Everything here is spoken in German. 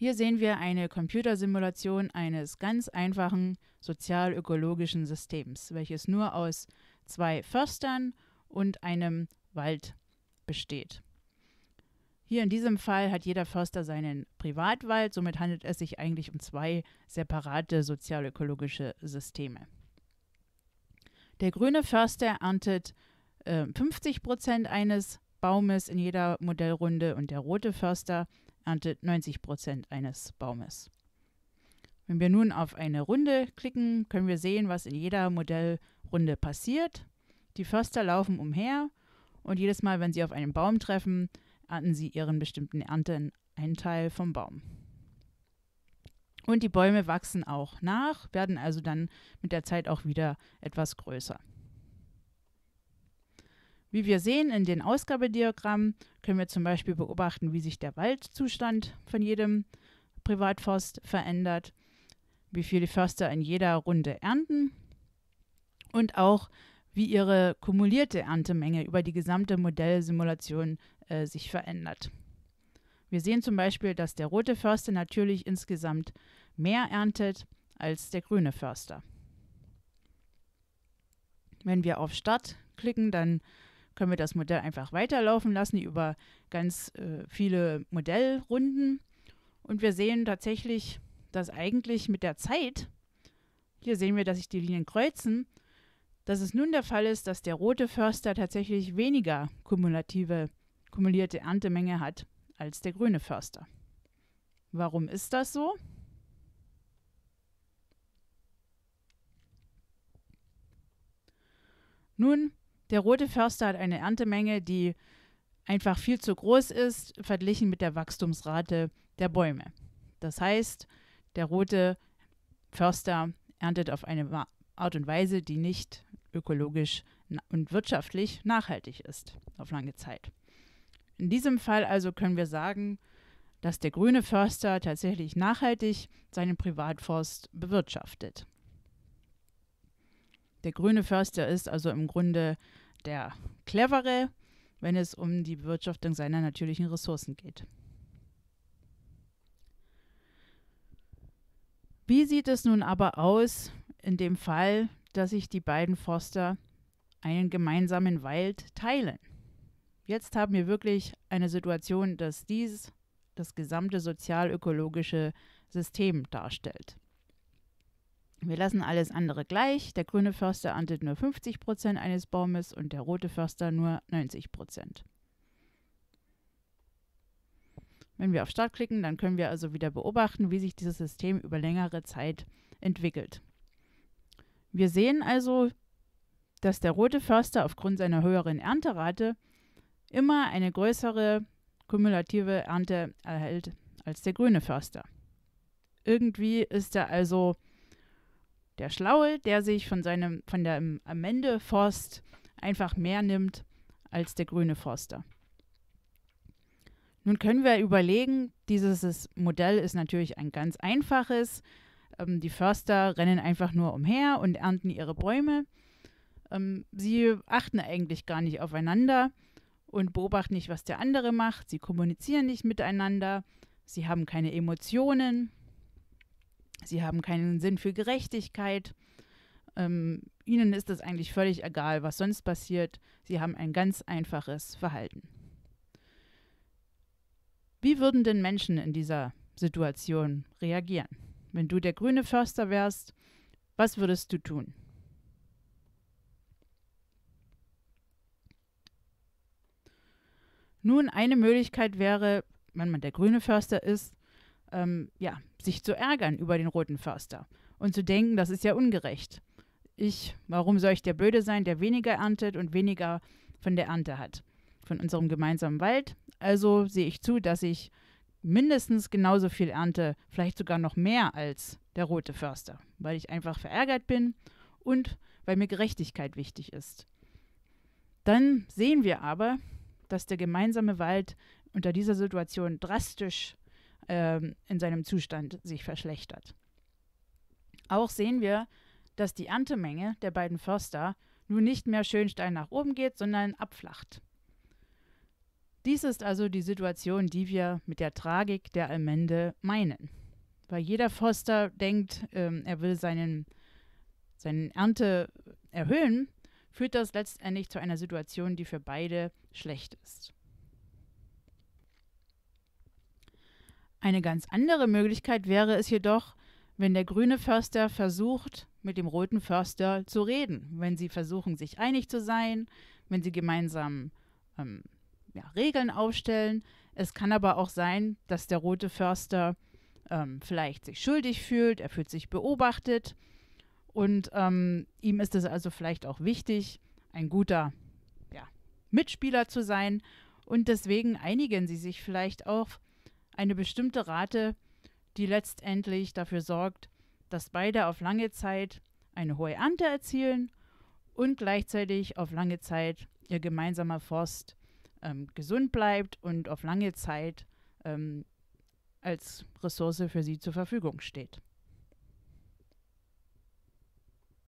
Hier sehen wir eine Computersimulation eines ganz einfachen sozial-ökologischen Systems, welches nur aus zwei Förstern und einem Wald besteht. Hier in diesem Fall hat jeder Förster seinen Privatwald, somit handelt es sich eigentlich um zwei separate sozial-ökologische Systeme. Der grüne Förster erntet äh, 50 Prozent eines Baumes in jeder Modellrunde und der rote Förster erntet 90 Prozent eines Baumes. Wenn wir nun auf eine Runde klicken, können wir sehen, was in jeder Modellrunde passiert. Die Förster laufen umher und jedes Mal, wenn sie auf einen Baum treffen, ernten sie ihren bestimmten Ernten einen Teil vom Baum. Und die Bäume wachsen auch nach, werden also dann mit der Zeit auch wieder etwas größer. Wie wir sehen in den Ausgabediagrammen, können wir zum Beispiel beobachten, wie sich der Waldzustand von jedem Privatforst verändert, wie viele Förster in jeder Runde ernten und auch wie ihre kumulierte Erntemenge über die gesamte Modellsimulation äh, sich verändert. Wir sehen zum Beispiel, dass der rote Förster natürlich insgesamt mehr erntet als der grüne Förster. Wenn wir auf Start klicken, dann können wir das Modell einfach weiterlaufen lassen über ganz äh, viele Modellrunden. Und wir sehen tatsächlich, dass eigentlich mit der Zeit, hier sehen wir, dass sich die Linien kreuzen, dass es nun der Fall ist, dass der rote Förster tatsächlich weniger kumulative, kumulierte Erntemenge hat als der grüne Förster. Warum ist das so? Nun, der rote Förster hat eine Erntemenge, die einfach viel zu groß ist, verglichen mit der Wachstumsrate der Bäume. Das heißt, der rote Förster erntet auf eine Art und Weise, die nicht ökologisch und wirtschaftlich nachhaltig ist auf lange Zeit. In diesem Fall also können wir sagen, dass der grüne Förster tatsächlich nachhaltig seinen Privatforst bewirtschaftet. Der grüne Förster ist also im Grunde der clevere, wenn es um die Bewirtschaftung seiner natürlichen Ressourcen geht. Wie sieht es nun aber aus in dem Fall, dass sich die beiden Forster einen gemeinsamen Wald teilen? Jetzt haben wir wirklich eine Situation, dass dies das gesamte sozial-ökologische System darstellt. Wir lassen alles andere gleich. Der grüne Förster erntet nur 50 Prozent eines Baumes und der rote Förster nur 90 Prozent. Wenn wir auf Start klicken, dann können wir also wieder beobachten, wie sich dieses System über längere Zeit entwickelt. Wir sehen also, dass der rote Förster aufgrund seiner höheren Ernterate immer eine größere kumulative Ernte erhält als der grüne Förster. Irgendwie ist er also der Schlaue, der sich von seinem, von der Amende Forst einfach mehr nimmt als der grüne Forster. Nun können wir überlegen, dieses Modell ist natürlich ein ganz einfaches. Ähm, die Förster rennen einfach nur umher und ernten ihre Bäume. Ähm, sie achten eigentlich gar nicht aufeinander und beobachten nicht, was der andere macht. Sie kommunizieren nicht miteinander. Sie haben keine Emotionen sie haben keinen Sinn für Gerechtigkeit. Ähm, ihnen ist es eigentlich völlig egal, was sonst passiert. Sie haben ein ganz einfaches Verhalten. Wie würden denn Menschen in dieser Situation reagieren? Wenn du der grüne Förster wärst, was würdest du tun? Nun, eine Möglichkeit wäre, wenn man der grüne Förster ist, ähm, ja, sich zu ärgern über den roten Förster und zu denken, das ist ja ungerecht. Ich, warum soll ich der Blöde sein, der weniger erntet und weniger von der Ernte hat, von unserem gemeinsamen Wald? Also sehe ich zu, dass ich mindestens genauso viel ernte, vielleicht sogar noch mehr als der rote Förster, weil ich einfach verärgert bin und weil mir Gerechtigkeit wichtig ist. Dann sehen wir aber, dass der gemeinsame Wald unter dieser Situation drastisch ähm, in seinem Zustand sich verschlechtert. Auch sehen wir, dass die Erntemenge der beiden Förster nun nicht mehr schön steil nach oben geht, sondern abflacht. Dies ist also die Situation, die wir mit der Tragik der Allmende meinen. Weil jeder Förster denkt, ähm, er will seinen, seinen Ernte erhöhen, führt das letztendlich zu einer Situation, die für beide schlecht ist. Eine ganz andere Möglichkeit wäre es jedoch, wenn der grüne Förster versucht, mit dem roten Förster zu reden, wenn sie versuchen, sich einig zu sein, wenn sie gemeinsam ähm, ja, Regeln aufstellen. Es kann aber auch sein, dass der rote Förster ähm, vielleicht sich schuldig fühlt, er fühlt sich beobachtet und ähm, ihm ist es also vielleicht auch wichtig, ein guter ja, Mitspieler zu sein und deswegen einigen sie sich vielleicht auch eine bestimmte Rate, die letztendlich dafür sorgt, dass beide auf lange Zeit eine hohe Ernte erzielen und gleichzeitig auf lange Zeit ihr gemeinsamer Forst ähm, gesund bleibt und auf lange Zeit ähm, als Ressource für sie zur Verfügung steht.